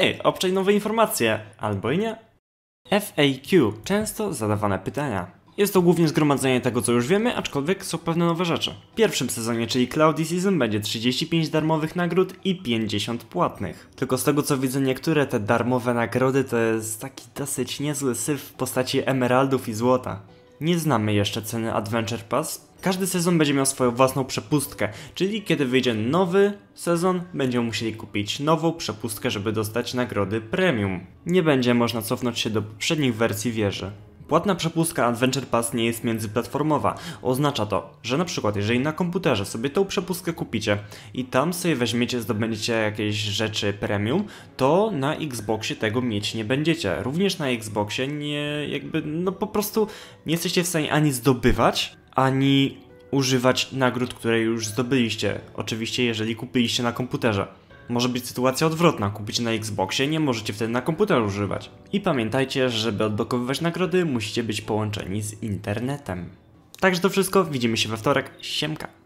Hej, obczaj nowe informacje! Albo i nie. FAQ często zadawane pytania. Jest to głównie zgromadzenie tego, co już wiemy, aczkolwiek są pewne nowe rzeczy. W pierwszym sezonie, czyli Cloudy Season, będzie 35 darmowych nagród i 50 płatnych. Tylko z tego co widzę, niektóre te darmowe nagrody to jest taki dosyć niezły syf w postaci emeraldów i złota. Nie znamy jeszcze ceny Adventure Pass, każdy sezon będzie miał swoją własną przepustkę, czyli kiedy wyjdzie nowy sezon, będziemy musieli kupić nową przepustkę, żeby dostać nagrody premium. Nie będzie można cofnąć się do poprzednich wersji wieży. Płatna przepustka Adventure Pass nie jest międzyplatformowa. Oznacza to, że na przykład jeżeli na komputerze sobie tą przepustkę kupicie i tam sobie weźmiecie, zdobędziecie jakieś rzeczy premium, to na Xboxie tego mieć nie będziecie. Również na Xboxie nie jakby, no po prostu nie jesteście w stanie ani zdobywać, ani używać nagród, które już zdobyliście. Oczywiście, jeżeli kupiliście na komputerze. Może być sytuacja odwrotna, kupicie na Xboxie, nie możecie wtedy na komputer używać. I pamiętajcie, że żeby odblokowywać nagrody, musicie być połączeni z internetem. Także to wszystko, widzimy się we wtorek, siemka!